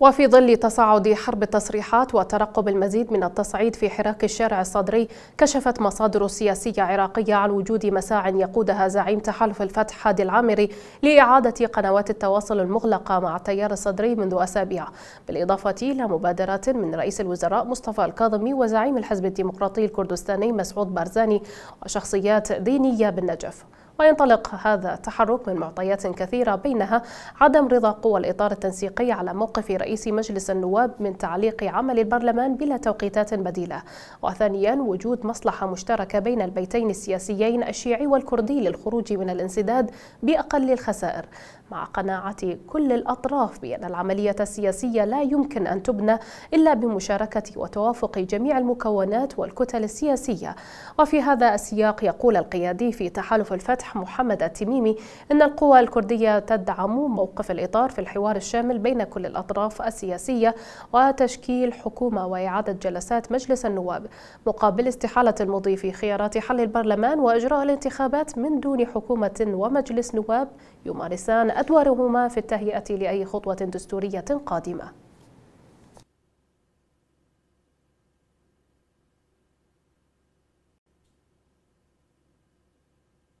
وفي ظل تصاعد حرب التصريحات وترقب المزيد من التصعيد في حراك الشارع الصدري كشفت مصادر سياسية عراقية عن وجود مساع يقودها زعيم تحالف الفتح هادي العامري لإعادة قنوات التواصل المغلقة مع التيار الصدري منذ أسابيع بالإضافة إلى مبادرات من رئيس الوزراء مصطفى الكاظمي وزعيم الحزب الديمقراطي الكردستاني مسعود بارزاني وشخصيات دينية بالنجف وينطلق هذا التحرك من معطيات كثيرة بينها عدم رضا قوى الإطار التنسيقي على موقف رئيس مجلس النواب من تعليق عمل البرلمان بلا توقيتات بديلة وثانيا وجود مصلحة مشتركة بين البيتين السياسيين الشيعي والكردي للخروج من الانسداد بأقل الخسائر مع قناعة كل الأطراف بأن العملية السياسية لا يمكن أن تبنى إلا بمشاركة وتوافق جميع المكونات والكتل السياسية وفي هذا السياق يقول القيادي في تحالف الفتح محمد التميمي أن القوى الكردية تدعم موقف الإطار في الحوار الشامل بين كل الأطراف السياسية وتشكيل حكومة وإعادة جلسات مجلس النواب مقابل استحالة المضي في خيارات حل البرلمان وإجراء الانتخابات من دون حكومة ومجلس نواب يمارسان أدوارهما في التهيئة لأي خطوة دستورية قادمة